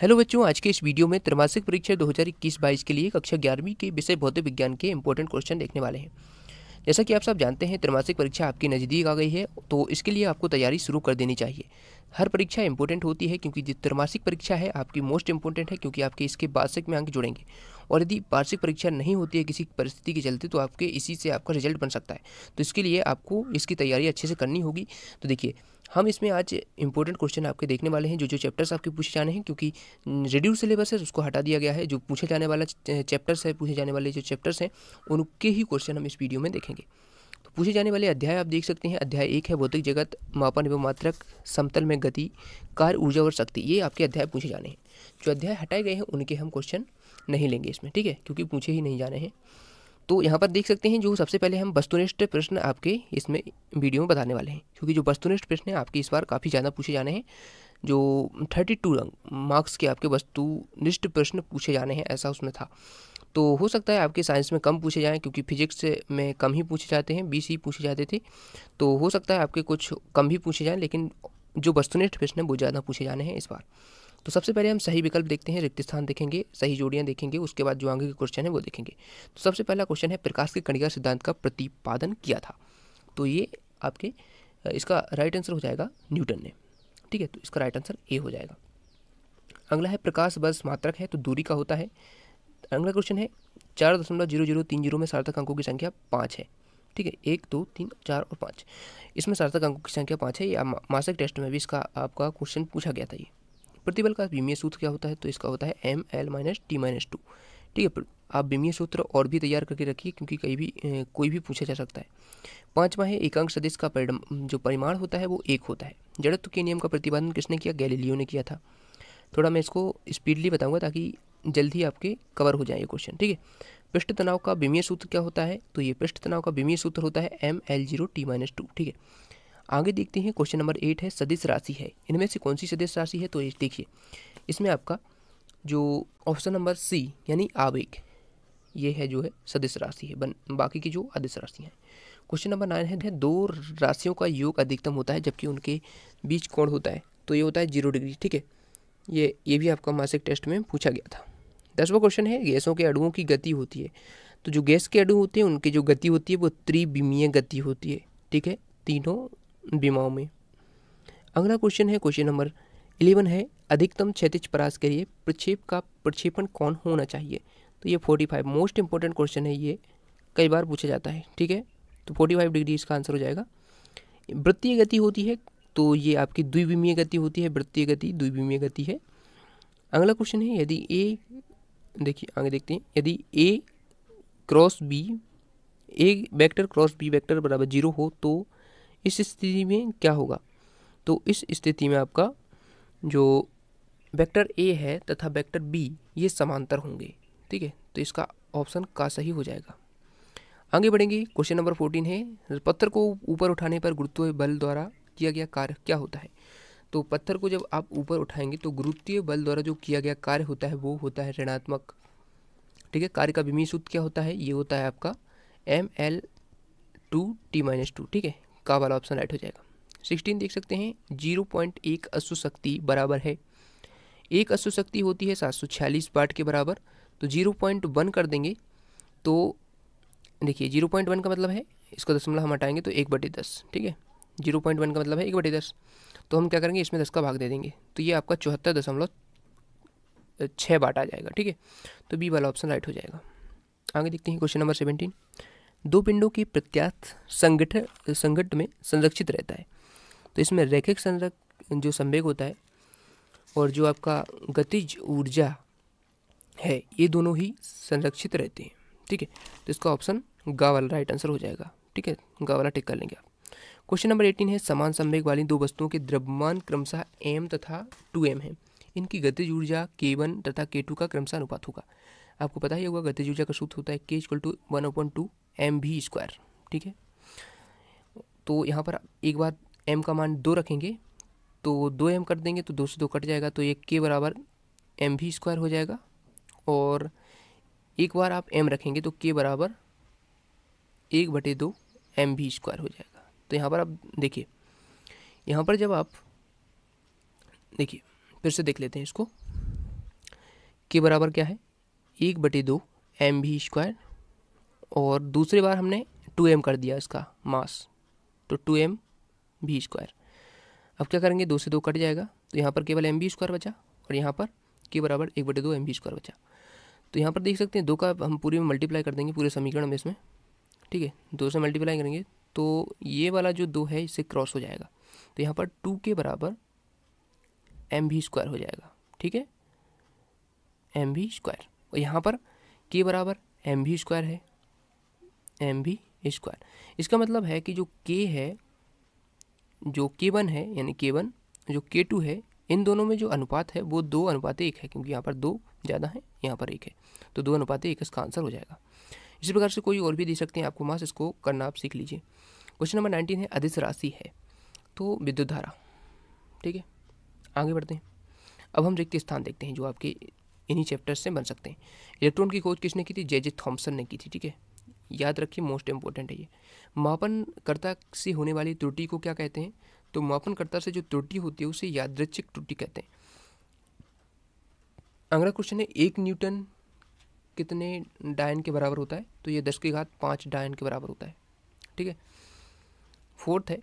hello बच्चों आज के इस वीडियो में त्रिमासिक परीक्षा 2021 बाईस के लिए कक्षा ग्यारहवीं के विषय भौतिक विज्ञान के इंपॉर्टेंट क्वेश्चन देखने वाले हैं जैसा कि आप सब जानते हैं त्रैमासिक परीक्षा आपकी नज़दीक आ गई है तो इसके लिए आपको तैयारी शुरू कर देनी चाहिए हर परीक्षा इंपॉर्टेंट होती है क्योंकि त्रिमासिक परीक्षा है आपकी मोस्ट इंपॉर्टेंट है क्योंकि आपके इसके वार्षिक में अंक जुड़ेंगे और यदि वार्षिक परीक्षा नहीं होती है किसी परिस्थिति के चलते तो आपके इसी से आपका रिजल्ट बन सकता है तो इसके लिए आपको इसकी तैयारी अच्छे से करनी होगी तो देखिए हम इसमें आज इंपॉर्टेंट क्वेश्चन आपके देखने वाले हैं जो जो चैप्टर्स आपके पूछे जाने हैं क्योंकि रेड्यूस सिलेबस है उसको हटा दिया गया है जो पूछे जाने वाला चैप्टर्स है पूछे जाने वाले जो चैप्टर्स हैं उनके ही क्वेश्चन हम इस वीडियो में देखेंगे तो पूछे जाने वाले अध्याय आप देख सकते हैं अध्याय एक है भौतिक जगत मापन एवं मात्रक समतल में गति कार ऊर्जा और शक्ति ये आपके अध्याय पूछे जाने हैं जो अध्याय हटाए गए हैं उनके हम क्वेश्चन नहीं लेंगे इसमें ठीक है क्योंकि पूछे ही नहीं जाने हैं तो यहाँ पर देख सकते हैं जो सबसे पहले हम वस्तुनिष्ठ प्रश्न आपके इसमें वीडियो में बताने वाले हैं क्योंकि जो वस्तुनिष्ठ प्रश्न है आपके इस बार काफ़ी ज़्यादा पूछे जाने हैं जो थर्टी टू मार्क्स के आपके वस्तुनिष्ठ प्रश्न पूछे जाने हैं ऐसा उसमें था तो हो सकता है आपके साइंस में कम पूछे जाएँ क्योंकि फिजिक्स में कम ही पूछे जाते हैं बीस ही पूछे जाते थे तो हो सकता है आपके कुछ कम भी पूछे जाएँ लेकिन जो वस्तुनिष्ठ प्रश्न है वो ज़्यादा पूछे जाने हैं इस बार तो सबसे पहले हम सही विकल्प देखते हैं रिक्त स्थान देखेंगे सही जोड़ियाँ देखेंगे उसके बाद जो आगे के क्वेश्चन है वो देखेंगे तो सबसे पहला क्वेश्चन है प्रकाश के कणिका सिद्धांत का प्रतिपादन किया था तो ये आपके इसका राइट आंसर हो जाएगा न्यूटन ने ठीक है तो इसका राइट आंसर ए हो जाएगा अगला है प्रकाश बस मात्रक है तो दूरी का होता है अगला क्वेश्चन है चार दशमलव जीरो जीरो तीन जीरो में सार्थक अंकों की संख्या पाँच है ठीक है एक दो तीन चार और पाँच इसमें सार्थक अंकों की संख्या पाँच है या मासिक टेस्ट में भी इसका आपका क्वेश्चन पूछा गया था ये प्रतिबल का विमीय सूत्र क्या होता है तो इसका होता है M L minus T minus two ठीक है आप विमीय सूत्र और भी तैयार करके रखिए क्योंकि कहीं भी कोई भी पूछा जा सकता है पांचवा है एकांक सदिश का परिणाम जो परिमाण होता है वो एक होता है जड़त्व के नियम का प्रतिपादन किसने किया गैलीलियो ने किया था थोड़ा मैं इसको स्पीडली बताऊंगा ताकि जल्दी आपके कवर हो जाए ये क्वेश्चन ठीक है पृष्ठ तनाव का विमीय सूत्र क्या होता है तो ये पृष्ठ तनाव का विमीय सूत्र होता है M L zero T minus two ठीक है आगे देखते हैं क्वेश्चन नंबर एट है सदिश राशि है इनमें से कौन सी सदिश राशि है तो देखिए इसमें आपका जो ऑप्शन नंबर सी यानी आवेग ये है जो है सदिश राशि है बन बाकी की जो आदिश राशि हैं क्वेश्चन नंबर नाइन है दो राशियों का योग अधिकतम होता है जबकि उनके बीच कोण होता है तो ये होता है जीरो डिग्री ठीक है ये ये भी आपका मासिक टेस्ट में पूछा गया था दसवा क्वेश्चन है गैसों के अड़ुओं की गति होती है तो जो गैस के अड़ु होते हैं उनकी जो गति होती है वो त्रिविमीय गति होती है ठीक है तीनों बीमाओं में अगला क्वेश्चन है क्वेश्चन नंबर इलेवन है अधिकतम क्षतिज परास के लिए प्रक्षेप का प्रक्षेपण कौन होना चाहिए तो ये forty five most important question है ये कई बार पूछा जाता है ठीक है तो फोर्टी फाइव डिग्री इसका आंसर हो जाएगा वृत्तीय गति होती है तो ये आपकी द्विविमीय गति होती है वृत्तीय गति द्विविमीय गति है अगला क्वेश्चन है यदि ए देखिए आगे देखते हैं यदि A cross B A vector cross B vector बराबर जीरो हो तो इस स्थिति में क्या होगा तो इस स्थिति में आपका जो वेक्टर ए है तथा वेक्टर बी ये समांतर होंगे ठीक है तो इसका ऑप्शन का सही हो जाएगा आगे बढ़ेंगे क्वेश्चन नंबर फोर्टीन है पत्थर को ऊपर उठाने पर गुरुत्व बल द्वारा किया गया कार्य क्या होता है तो पत्थर को जब आप ऊपर उठाएंगे तो गुरुत्वीय बल द्वारा जो किया गया कार्य होता है वो होता है ऋणात्मक ठीक है कार्य का विमीय सूत्र क्या होता है ये होता है आपका M L two T minus two ठीक है का वाला ऑप्शन राइट हो जाएगा सिक्सटीन देख सकते हैं जीरो पॉइंट एक अश्व शक्ति बराबर है एक अश्व शक्ति होती है सात सौ छियालीस वाट के बराबर तो जीरो पॉइंट वन कर देंगे तो देखिए जीरो पॉइंट वन का मतलब है इसको दशमलव हम हटाएंगे तो एक बटे दस ठीक है जीरो पॉइंट वन का मतलब है एक बटे दस तो हम क्या करेंगे इसमें दस का भाग दे देंगे तो ये आपका चौहत्तर दशमलव छः बाट आ जाएगा ठीक है तो बी वाला ऑप्शन राइट हो जाएगा आगे देखते हैं क्वेश्चन नंबर सेवेंटीन दो पिंडों की प्रत्यात संगठ संगठ में संरक्षित रहता है तो इसमें रैखिक संरक जो संवेग होता है और जो आपका गतिज ऊर्जा है ये दोनों ही संरक्षित रहते हैं ठीक है तो इसका ऑप्शन गा वाला राइट आंसर हो जाएगा ठीक है गा वाला टिक कर लेंगे आप क्वेश्चन नंबर एटीन है समान संवेग वाली दो वस्तुओं के द्रव्यमान क्रमशः एम तथा टू एम है इनकी गतिज ऊर्जा के वन तथा के टू का क्रमशः अनुपात होगा आपको पता ही होगा गतिज ऊर्जा का सूत्र होता है K equal to one upon two M V square ठीक है तो यहाँ पर एक बार एम का मान दो रखेंगे तो दो एम कर देंगे तो दो से दो कट जाएगा तो एक के बराबर एम भी स्क्वायर हो जाएगा और एक बार आप एम रखेंगे तो के बराबर एक बटे दो एम भी स्क्वायर हो जाएगा तो यहाँ पर आप देखिए यहाँ पर जब आप देखिए फिर से देख लेते हैं इसको के बराबर क्या है एक बटे दो एम भी स्क्वायर और दूसरी बार हमने टू एम कर दिया इसका मास तो टू एम भी स्क्वायर अब क्या करेंगे दो से दो कट जाएगा तो यहाँ पर केवल एम बी स्क्वायर बचा और यहाँ पर के बराबर एक बटे दो एम बी स्क्वायर बचा तो यहाँ पर देख सकते हैं दो का हम पूरी में मल्टीप्लाई कर देंगे पूरे समीकरण में इसमें ठीक है दो से मल्टीप्लाई करेंगे तो ये वाला जो दो है इससे क्रॉस हो जाएगा तो यहाँ पर टू के बराबर एम भी स्क्वायर हो जाएगा ठीक है एम भी स्क्वायर और यहाँ पर के बराबर एम भी स्क्वायर है एम बी स्क्वायर इसका मतलब है कि जो के है जो के वन है यानी के वन जो के टू है इन दोनों में जो अनुपात है वो दो अनुपात एक है क्योंकि यहाँ पर दो ज़्यादा है यहाँ पर एक है तो दो अनुपात एक इसका आंसर हो जाएगा इसी प्रकार से कोई और भी दे सकते हैं आपको मास इसको करना आप सीख लीजिए क्वेश्चन नंबर नाइनटीन है अधिस राशि है तो विद्युत धारा ठीक है आगे बढ़ते हैं अब हम रिक्त स्थान देखते हैं जो आपके इन्हीं चैप्टर्स से बन सकते हैं इलेक्ट्रॉन की खोज किसने की थी जे जे थॉम्सन ने की थी ठीक है याद रखिए मोस्ट इम्पोर्टेंट है ये मापनकर्ता से होने वाली त्रुटि को क्या कहते हैं तो मापनकर्ता से जो त्रुटि होती है उसे यादृच्छिक त्रुटि कहते हैं अगला क्वेश्चन है एक न्यूटन कितने डायन के बराबर होता है तो ये दस की घात पाँच डायन के बराबर होता है ठीक है फोर्थ है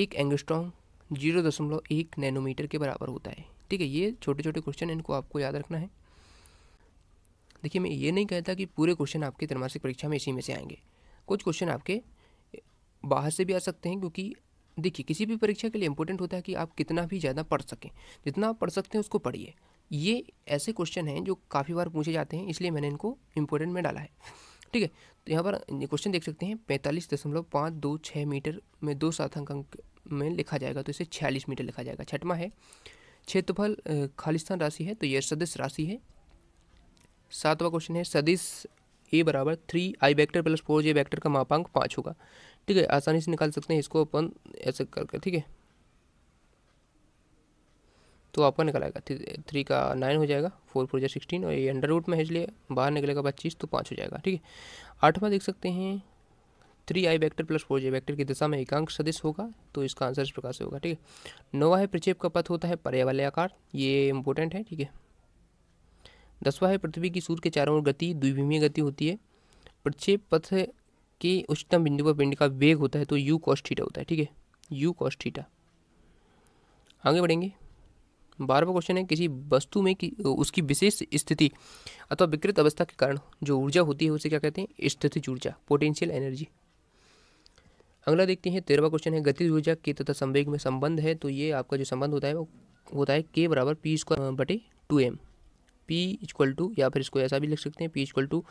एक एंगस्ट्रॉन्ग जीरो दशमलव एक नैनोमीटर के बराबर होता है ठीक है ये छोटे छोटे क्वेश्चन इनको आपको याद रखना है देखिए मैं ये नहीं कहता कि पूरे क्वेश्चन आपके त्रैमासिक परीक्षा में इसी में से आएंगे कुछ क्वेश्चन आपके बाहर से भी आ सकते हैं क्योंकि देखिए किसी भी परीक्षा के लिए इंपॉर्टेंट होता है कि आप कितना भी ज़्यादा पढ़ सकें जितना आप पढ़ सकते हैं उसको पढ़िए ये ऐसे क्वेश्चन हैं जो काफ़ी बार पूछे जाते हैं इसलिए मैंने इनको इम्पोर्टेंट में डाला है ठीक है तो यहाँ पर क्वेश्चन देख सकते हैं पैंतालीस दशमलव पाँच दो छः मीटर में दो सात अंक में लिखा जाएगा तो इसे छियालीस मीटर लिखा जाएगा छठवा है क्षेत्रफल खालिस्तान राशि है तो यह सदस्य राशि है सातवां क्वेश्चन है सदिश ए बराबर three I vector plus four J vector का मापांक पाँच होगा ठीक है आसानी से निकाल सकते हैं इसको अपन ऐसे करके ठीक है तो आपका निकल आएगा थ्री का नाइन हो जाएगा फोर फोर जो सिक्सटीन और ये अंडर रूट में है इसलिए बाहर निकलेगा पच्चीस तो पाँच हो जाएगा ठीक है आठवां देख सकते हैं three I vector plus four J vector की दिशा में एकांक सदिश होगा तो इसका आंसर इस प्रकार से होगा ठीक है नोवा है प्रक्षेप का पथ होता है पर्यावरण आकार ये इंपॉर्टेंट है ठीक है दसवा है पृथ्वी की सूर्य के चारों ओर गति द्विभीमीय गति होती है प्रक्षेप पथ के उच्चतम बिंदु पर पिंड का वेग होता है तो यू कॉस्टीटा होता है ठीक है यू कॉस्टीटा आगे बढ़ेंगे बारहवा क्वेश्चन है किसी वस्तु में कि उसकी विशेष स्थिति अथवा विकृत अवस्था के कारण जो ऊर्जा होती है उसे क्या कहते हैं स्थिति ऊर्जा पोटेंशियल एनर्जी अगला देखते हैं तेरहवा क्वेश्चन है गतिज ऊर्जा के तथा संवेग में संबंध है तो ये आपका जो संबंध होता है वो होता है के बराबर पी स्क्वायर बटे two M P equal to या फिर इसको ऐसा भी लिख सकते हैं P equal to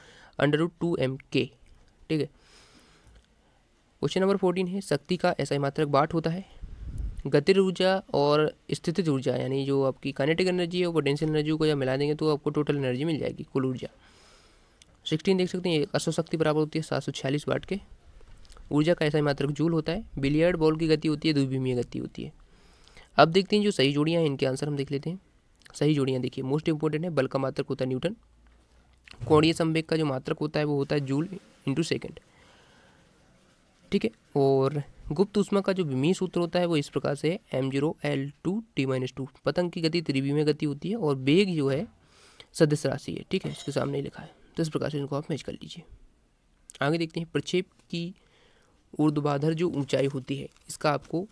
under root two M K ठीक है क्वेश्चन नंबर फोर्टीन है शक्ति का ऐसा मात्रक बाट होता है गतिर ऊर्जा और स्थिति ऊर्जा यानी जो आपकी कनेटिक एनर्जी है पोटेंशियल एनर्जी को जब मिला देंगे तो आपको टोटल एनर्जी मिल जाएगी कुल ऊर्जा सिक्सटीन देख सकते हैं एक अश्व शक्ति बराबर होती है सात सौ छियालीस वाट के ऊर्जा का ऐसा मात्रक जूल होता है बिलियर्ड बॉल की गति होती है द्विभीमीय गति होती है अब देखते हैं जो सही जोड़ियाँ हैं इनके आंसर हम देख लेते हैं सही जोड़ियाँ देखिए मोस्ट इंपॉर्टेंट है बल का मात्रक होता है न्यूटन कोणीय संवेग का जो मात्रक होता है वो होता है जूल इंटू सेकेंड ठीक है और गुप्त उष्मा का जो विमी सूत्र होता है वो इस प्रकार से है M zero L two T minus two पतंग की गति में गति होती है और बेग जो है सदस्य राशि है ठीक है इसके सामने लिखा है तो इस प्रकार से इनको आप मैच कर लीजिए आगे देखते हैं प्रक्षेप की ऊर्ध्वाधर जो ऊंचाई होती है इसका आपको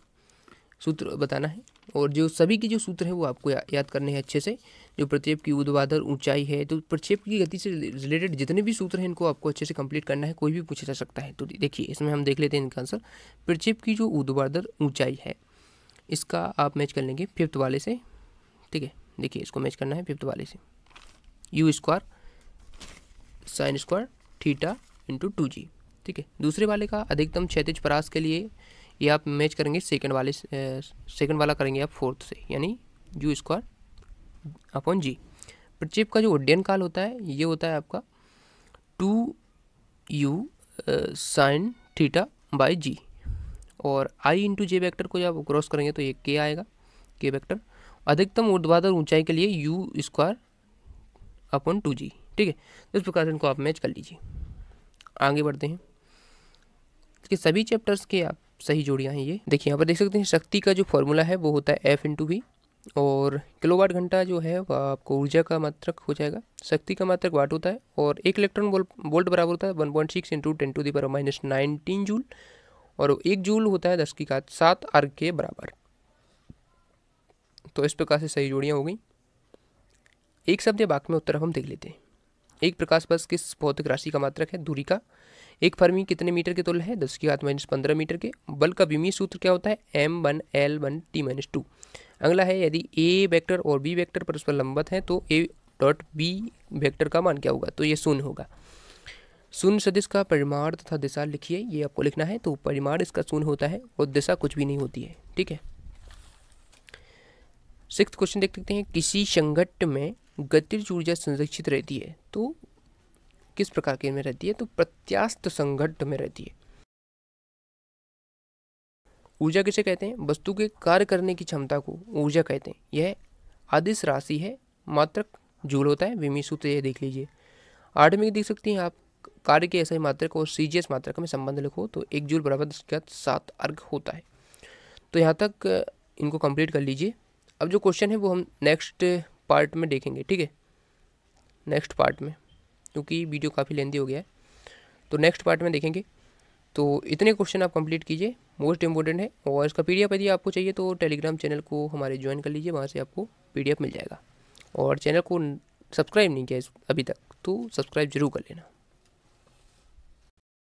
सूत्र बताना है और जो सभी के जो सूत्र हैं वो आपको या, याद करने हैं अच्छे से जो प्रक्षेप की उद्वाधर ऊंचाई है तो प्रक्षेप की गति से रिलेटेड जितने भी सूत्र हैं इनको आपको अच्छे से कंप्लीट करना है कोई भी पूछा जा सकता है तो देखिए इसमें हम देख लेते हैं इनका आंसर प्रक्षेप की जो उद्वाधर ऊंचाई है इसका आप मैच कर लेंगे फिफ्थ वाले से ठीक है देखिए इसको मैच करना है फिफ्थ वाले से U square sine square theta into two G ठीक है दूसरे वाले का अधिकतम क्षेत्र परास के लिए ये आप मैच करेंगे सेकंड वाले सेकंड वाला करेंगे आप फोर्थ से यानी यू स्क्वायर अपॉन जी प्रक्षेप का जो उड्डयन काल होता है ये होता है आपका two U sine theta by G और आई इंटू जे वैक्टर को जब क्रॉस करेंगे तो ये के आएगा के वैक्टर अधिकतम ऊर्ध्वाधर ऊंचाई के लिए U square upon two G ठीक है तो इस प्रकार से इनको आप मैच कर लीजिए आगे बढ़ते हैं कि सभी चैप्टर्स के आप सही जोड़ियाँ हैं ये देखिए यहाँ पर देख सकते हैं शक्ति का जो फॉर्मूला है वो होता है एफ इंटू और किलोवाट घंटा जो है वह आपको ऊर्जा का मात्रक हो जाएगा शक्ति का मात्रक वाट होता है और एक इलेक्ट्रॉन वोल्ट वोल्ट बराबर होता है one point six into ten to the power minus nineteen joule और एक जूल होता है दस की घात सात आर के बराबर तो इस प्रकार से सही जोड़ियाँ हो गई एक शब्द या में उत्तर हम देख लेते हैं एक प्रकाश बस किस भौतिक राशि का मात्रक है दूरी का एक फर्मी कितने मीटर के तुल है दस की घात माइनस पंद्रह मीटर के बल का विमीय सूत्र क्या होता है M one L one T minus two अगला है यदि ए वेक्टर और बी वेक्टर परस्पर लंबत है तो ए डॉट बी वेक्टर का मान क्या होगा तो ये शून्य होगा शून्य सदिश का परिमाण तथा दिशा लिखिए ये आपको लिखना है तो परिमाण इसका शून्य होता है और दिशा कुछ भी नहीं होती है ठीक है सिक्स क्वेश्चन देख सकते हैं किसी संगठ में गतिज ऊर्जा संरक्षित रहती है तो किस प्रकार की में रहती है तो प्रत्यास्त संघट में रहती है ऊर्जा किसे कहते हैं वस्तु के कार्य करने की क्षमता को ऊर्जा कहते हैं यह आदिश राशि है मात्रक जूल होता है विमी सूत्र यह देख लीजिए आठ में देख सकती हैं आप कार्य के ऐसा ही मात्रक और सी मात्रक में संबंध लिखो तो एक जूल बराबर सात अर्घ होता है तो यहाँ तक इनको कंप्लीट कर लीजिए अब जो क्वेश्चन है वो हम नेक्स्ट पार्ट में देखेंगे ठीक है नेक्स्ट पार्ट में क्योंकि वीडियो काफ़ी लेंदी हो गया है तो नेक्स्ट पार्ट में देखेंगे तो इतने क्वेश्चन आप कंप्लीट कीजिए मोस्ट इंपॉर्टेंट है और इसका पी यदि आपको चाहिए तो टेलीग्राम चैनल को हमारे ज्वाइन कर लीजिए वहाँ से आपको पी मिल जाएगा और चैनल को सब्सक्राइब नहीं किया अभी तक तो सब्सक्राइब जरूर कर लेना